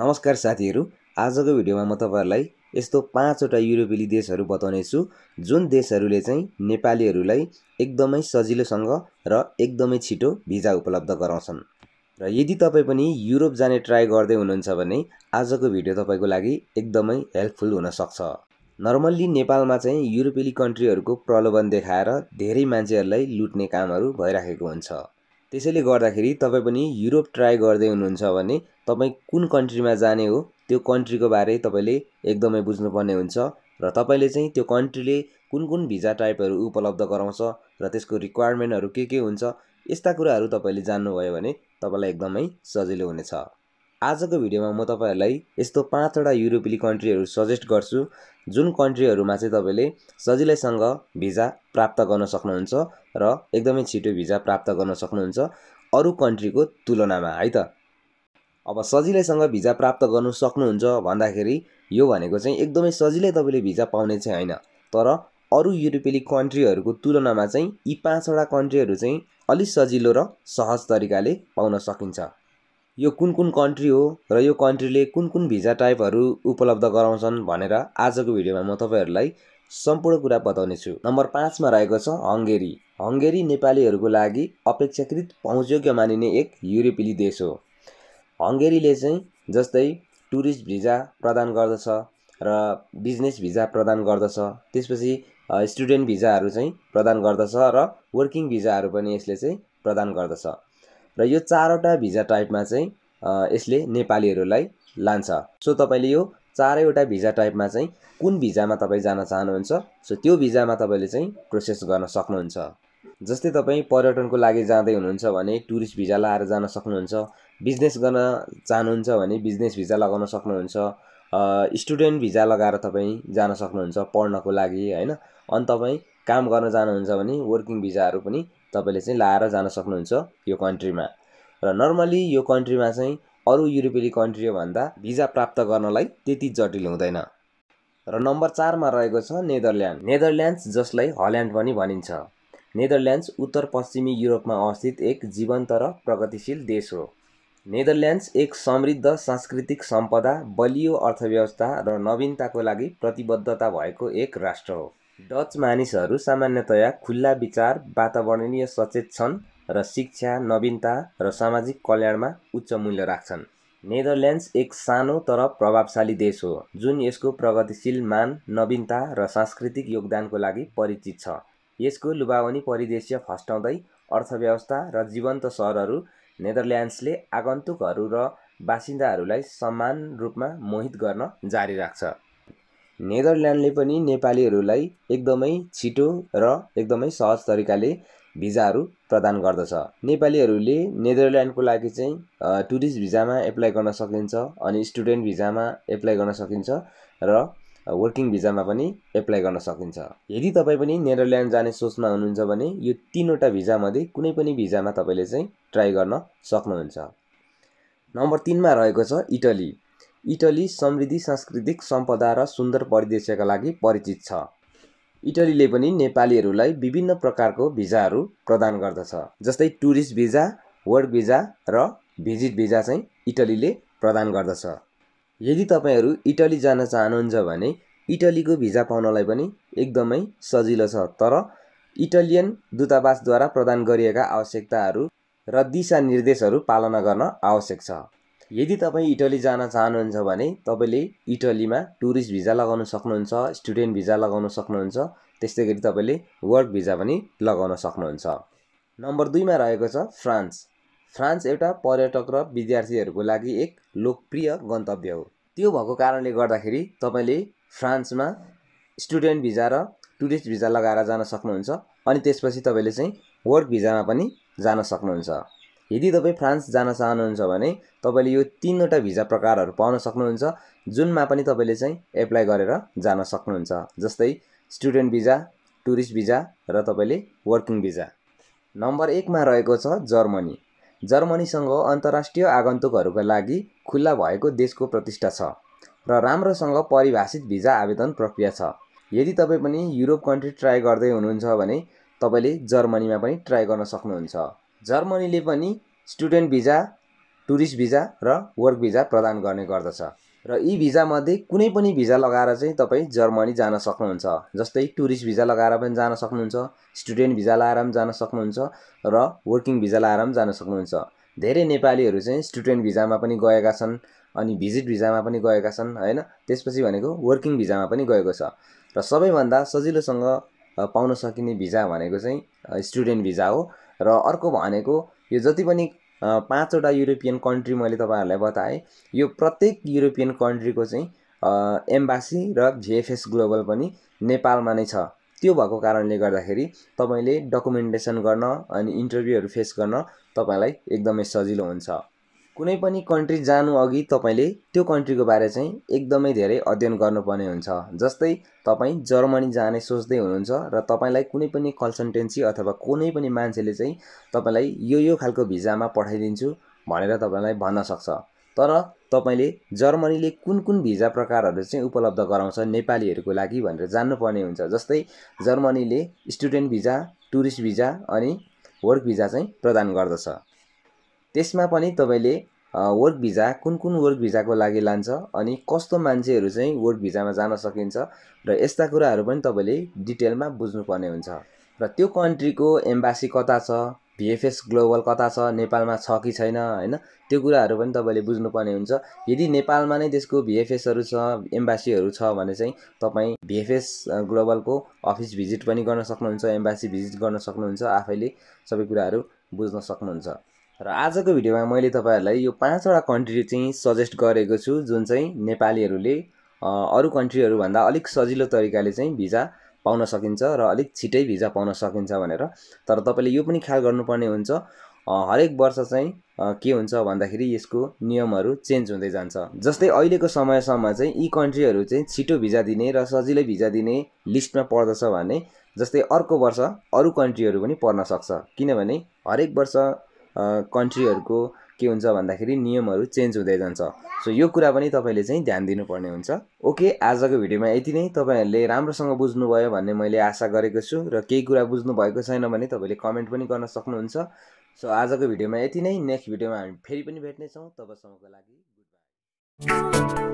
नमस्कार साथीहरू आजको भिडियोमा म तपाईँहरूलाई यस्तो पाँचवटा युरोपेली देशहरू बताउनेछु जुन देशहरूले चाहिँ नेपालीहरूलाई एकदमै सजिलोसँग र एकदमै छिटो भिजा उपलब्ध गराउँछन् र यदि तपाईँ पनि युरोप जाने ट्राई गर्दै हुनुहुन्छ भने आजको भिडियो तपाईँको लागि एकदमै हेल्पफुल हुनसक्छ नर्मल्ली नेपालमा चाहिँ युरोपेली कन्ट्रीहरूको प्रलोभन देखाएर धेरै मान्छेहरूलाई लुट्ने कामहरू भइराखेको हुन्छ त्यसैले गर्दाखेरि तपाईँ पनि युरोप ट्राई गर्दै हुनुहुन्छ भने तपाईँ कुन कन्ट्रीमा जाने हो त्यो कन्ट्रीको बारे तपाईँले एकदमै बुझ्नुपर्ने हुन्छ र तपाईँले चाहिँ त्यो कन्ट्रीले कुन कुन भिजा टाइपहरू उपलब्ध गराउँछ र त्यसको रिक्वायरमेन्टहरू के के हुन्छ यस्ता कुराहरू तपाईँले जान्नुभयो भने तपाईँलाई एकदमै सजिलो हुनेछ आजको भिडियोमा म तपाईँहरूलाई यस्तो पाँचवटा युरोपेली कन्ट्रीहरू सजेस्ट गर्छु जुन कन्ट्रीहरूमा चाहिँ तपाईँले सजिलैसँग भिजा प्राप्त गर्न सक्नुहुन्छ र एकदमै छिटो भिजा प्राप्त गर्न सक्नुहुन्छ अरू कन्ट्रीको तुलनामा है त अब सजिलैसँग भिजा प्राप्त गर्नु सक्नुहुन्छ भन्दाखेरि यो भनेको चाहिँ एकदमै सजिलै तपाईँले भिजा पाउने चाहिँ होइन तर अरू युरोपेली कन्ट्रीहरूको तुलनामा चाहिँ यी पाँचवटा कन्ट्रीहरू चाहिँ अलिक सजिलो र सहज तरिकाले पाउन सकिन्छ यो कुन कुन कन्ट्री हो र यो कन्ट्रीले कुन कुन भिजा टाइपहरू उपलब्ध गराउँछन् भनेर आजको भिडियोमा म तपाईँहरूलाई सम्पूर्ण कुरा बताउनेछु नम्बर पाँचमा रहेको छ हङ्गेरी हङ्गेरी नेपालीहरूको लागि अपेक्षाकृत पहुँचयोग्य मानिने एक युरोपेली देश हो हङ्गेरीले चाहिँ जस्तै टुरिस्ट भिजा प्रदान गर्दछ र बिजनेस भिजा प्रदान गर्दछ त्यसपछि स्टुडेन्ट भिजाहरू चाहिँ प्रदान गर्दछ र वर्किङ भिजाहरू पनि यसले चाहिँ प्रदान गर्दछ र यो चारवटा भिजा टाइपमा चाहिँ यसले नेपालीहरूलाई लान्छ सो तपाईँले यो चारैवटा भिजा टाइपमा चाहिँ कुन भिजामा तपाईँ जान चाहनुहुन्छ सो त्यो भिजामा तपाईँले चाहिँ प्रोसेस गर्न सक्नुहुन्छ जस्तै तपाईँ पर्यटनको लागि जाँदै हुनुहुन्छ भने टुरिस्ट भिजा लगाएर जान सक्नुहुन्छ बिजनेस गर्न चाहनुहुन्छ भने बिजनेस भिजा लगाउन सक्नुहुन्छ स्टुडेन्ट भिजा लगाएर तपाईँ जान सक्नुहुन्छ पढ्नको लागि होइन अनि तपाईँ काम गर्न जानुहुन्छ भने वर्किङ भिजाहरू पनि तपाईँले चाहिँ लाएर जान सक्नुहुन्छ यो कन्ट्रीमा र नर्मली यो कन्ट्रीमा चाहिँ अरू युरोपेली कन्ट्री भन्दा भिजा प्राप्त गर्नलाई त्यति जटिल हुँदैन र नम्बर चारमा रहेको छ नेदरल्यान्ड नेदरल्यान्ड्स जसलाई हल्यान्ड पनि भनिन्छ नेदरल्यान्ड्स उत्तर पश्चिमी युरोपमा अवस्थित एक जीवन्त र प्रगतिशील देश हो नेदरल्यान्ड्स एक समृद्ध सांस्कृतिक सम्पदा बलियो अर्थव्यवस्था र नवीनताको लागि प्रतिबद्धता भएको एक राष्ट्र हो डच मानिसहरू सामान्यतया खुल्ला विचार वातावरणीय सचेत छन् र शिक्षा नवीनता र सामाजिक कल्याणमा उच्च मूल्य राख्छन् नेदरल्यान्ड्स एक सानो तर प्रभावशाली देश हो जुन यसको प्रगतिशील मान नवीनता र सांस्कृतिक योगदानको लागि परिचित छ यसको लुभावनी परिदृश्य फस्टाउँदै अर्थव्यवस्था र जीवन्त सहरहरू नेदरल्यान्ड्सले आगन्तुकहरू र बासिन्दाहरूलाई समान रूपमा मोहित गर्न जारी राख्छ नेदरल्यान्डले पनि नेपालीहरूलाई एकदमै छिटो र एकदमै सहज तरिकाले भिजाहरू प्रदान गर्दछ नेपालीहरूले नेदरल्यान्डको लागि चाहिँ टुरिस्ट भिजामा एप्लाई गर्न सकिन्छ अनि स्टुडेन्ट भिजामा एप्लाई गर्न सकिन्छ र वर्किङ भिजामा पनि एप्लाई गर्न सकिन्छ यदि तपाईँ पनि नेदरल्यान्ड जाने सोचमा हुनुहुन्छ भने यो तिनवटा भिजामध्ये कुनै पनि भिजामा तपाईँले चाहिँ ट्राई गर्न सक्नुहुन्छ नम्बर तिनमा रहेको छ इटली इटली समृद्धि सांस्कृतिक सम्पदा र सुन्दर परिदृश्यका लागि परिचित छ इटलीले पनि नेपालीहरूलाई विभिन्न प्रकारको भिजाहरू प्रदान गर्दछ जस्तै टुरिस्ट भिजा वर्क भिजा र भिजिट भिजा चाहिँ इटलीले प्रदान गर्दछ यदि तपाईँहरू इटली जान चाहनुहुन्छ भने इटलीको भिजा पाउनलाई पनि एकदमै सजिलो छ तर इटालियन दूतावासद्वारा प्रदान गरिएका आवश्यकताहरू र दिशानिर्देशहरू पालना गर्न आवश्यक छ यदि तपाईँ इटली जान चाहनुहुन्छ भने तपाईँले इटलीमा टुरिस्ट भिजा लगाउन सक्नुहुन्छ स्टुडेन्ट भिजा लगाउन सक्नुहुन्छ त्यस्तै गरी तपाईँले वर्क भिजा पनि लगाउन सक्नुहुन्छ नम्बर दुईमा रहेको छ फ्रान्स फ्रान्स एउटा पर्यटक र विद्यार्थीहरूको लागि एक लोकप्रिय गन्तव्य हो त्यो भएको कारणले गर्दाखेरि तपाईँले फ्रान्समा स्टुडेन्ट भिजा र टुरिस्ट भिजा लगाएर जान सक्नुहुन्छ अनि त्यसपछि तपाईँले चाहिँ वर्क भिजामा पनि जान सक्नुहुन्छ यदि तपाईँ फ्रान्स जान चाहनुहुन्छ भने तपाईँले यो तिनवटा भिजा प्रकारहरू पाउन सक्नुहुन्छ जुनमा पनि तपाईँले चाहिँ एप्लाई गरेर जान सक्नुहुन्छ जस्तै स्टुडेन्ट भिजा टुरिस्ट भिजा र तपाईँले वर्किङ भिजा नम्बर एकमा रहेको छ जर्मनी जर्मनीसँग अन्तर्राष्ट्रिय आगन्तुकहरूका लागि खुल्ला भएको देशको प्रतिष्ठा छ र राम्रोसँग परिभाषित भिजा आवेदन प्रक्रिया छ यदि तपाईँ पनि युरोप कन्ट्री ट्राई गर्दै हुनुहुन्छ भने तपाईँले जर्मनीमा पनि ट्राई गर्न सक्नुहुन्छ जर्मनीले पनि स्टुडेन्ट भिजा टुरिस्ट भिजा र वर्क भिजा प्रदान गर्ने गर्दछ र यी भिजामध्ये कुनै पनि भिजा लगाएर चाहिँ तपाईँ जर्मनी जान सक्नुहुन्छ जस्तै टुरिस्ट भिजा लगाएर पनि जान सक्नुहुन्छ स्टुडेन्ट भिजा लगाएर पनि जान सक्नुहुन्छ र वर्किङ भिजा लगाएर पनि जान सक्नुहुन्छ धेरै नेपालीहरू चाहिँ स्टुडेन्ट भिजामा पनि गएका छन् अनि भिजिट भिजामा पनि गएका छन् होइन त्यसपछि भनेको वर्किङ भिजामा पनि गएको छ र सबैभन्दा सजिलोसँग पाउन सकिने भिजा भनेको चाहिँ स्टुडेन्ट भिजा हो र अर्को भनेको यो जति पनि पाँचवटा युरोपियन कन्ट्री मैले तपाईँहरूलाई बताएँ यो प्रत्येक युरोपियन कन्ट्रीको चाहिँ एम्बासी र जिएफएस ग्लोबल पनि नेपालमा नै छ त्यो भएको कारणले गर्दाखेरि तपाईँले डकुमेन्टेसन गर्न अनि इन्टरभ्यूहरू फेस गर्न तपाईँलाई एकदमै सजिलो हुन्छ कुनै पनि कन्ट्री जानु अघि तपाईँले त्यो कन्ट्रीको बारे चाहिँ एकदमै धेरै अध्ययन गर्नुपर्ने हुन्छ जस्तै तपाईँ जर्मनी जाने सोच्दै हुनुहुन्छ र तपाईँलाई कुनै पनि कन्सल्टेन्सी अथवा कुनै पनि मान्छेले चाहिँ तपाईँलाई यो यो खालको भिजामा पठाइदिन्छु भनेर तपाईँलाई भन्न सक्छ तर तपाईँले जर्मनीले कुन कुन भिजा प्रकारहरू चाहिँ उपलब्ध गराउँछ नेपालीहरूको लागि भनेर जान्नुपर्ने हुन्छ जस्तै जर्मनीले स्टुडेन्ट भिजा टुरिस्ट भिजा अनि वर्क भिजा चाहिँ प्रदान गर्दछ त्यसमा पनि तपाईँले वर्क भिजा कुन कुन वर्क भिजाको लागि लान्छ अनि कस्तो मान्छेहरू चाहिँ वर्क भिजामा जान सकिन्छ र यस्ता कुराहरू पनि तपाईँले डिटेलमा बुझ्नुपर्ने हुन्छ र त्यो कन्ट्रीको एम्बासी कता छ भिएफएस ग्लोबल कता छ नेपालमा छ कि छैन होइन त्यो कुराहरू पनि तपाईँले बुझ्नुपर्ने हुन्छ यदि नेपालमा नै त्यसको भिएफएसहरू छ एम्बासीहरू छ भने चाहिँ तपाईँ भिएफएस ग्लोबलको अफिस भिजिट पनि गर्न सक्नुहुन्छ एम्बासी भिजिट गर्न सक्नुहुन्छ आफैले सबै कुराहरू बुझ्न सक्नुहुन्छ र आजको भिडियोमा मैले तपाईँहरूलाई यो पाँचवटा कन्ट्री चाहिँ सजेस्ट गरेको छु जुन चाहिँ नेपालीहरूले अरू कन्ट्रीहरूभन्दा अलिक सजिलो तरिकाले चाहिँ भिजा पाउन सकिन्छ र अलिक छिटै भिजा पाउन सकिन्छ भनेर तर तपाईँले यो पनि ख्याल गर्नुपर्ने हुन्छ हरेक वर्ष चाहिँ के हुन्छ भन्दाखेरि यसको नियमहरू चेन्ज हुँदै जान्छ जस्तै अहिलेको समयसम्म चाहिँ यी कन्ट्रीहरू चाहिँ छिटो भिजा दिने र सजिलै भिजा दिने लिस्टमा पर्दछ भने जस्तै अर्को वर्ष अरू कन्ट्रीहरू पनि पर्न सक्छ किनभने हरेक वर्ष कन्ट्रीहरूको के हुन्छ भन्दाखेरि नियमहरू चेन्ज हुँदै जान्छ सो यो कुरा पनि तपाईँले चाहिँ ध्यान दिनुपर्ने हुन्छ ओके आजको भिडियोमा यति नै तपाईँहरूले राम्रोसँग बुझ्नुभयो भन्ने मैले आशा गरेको छु र केही कुरा बुझ्नु भएको छैन भने तपाईँले कमेन्ट पनि गर्न सक्नुहुन्छ सो आजको भिडियोमा यति नै नेक्स्ट भिडियोमा हामी फेरि पनि भेट्नेछौँ तबसम्मको लागि गुड बाई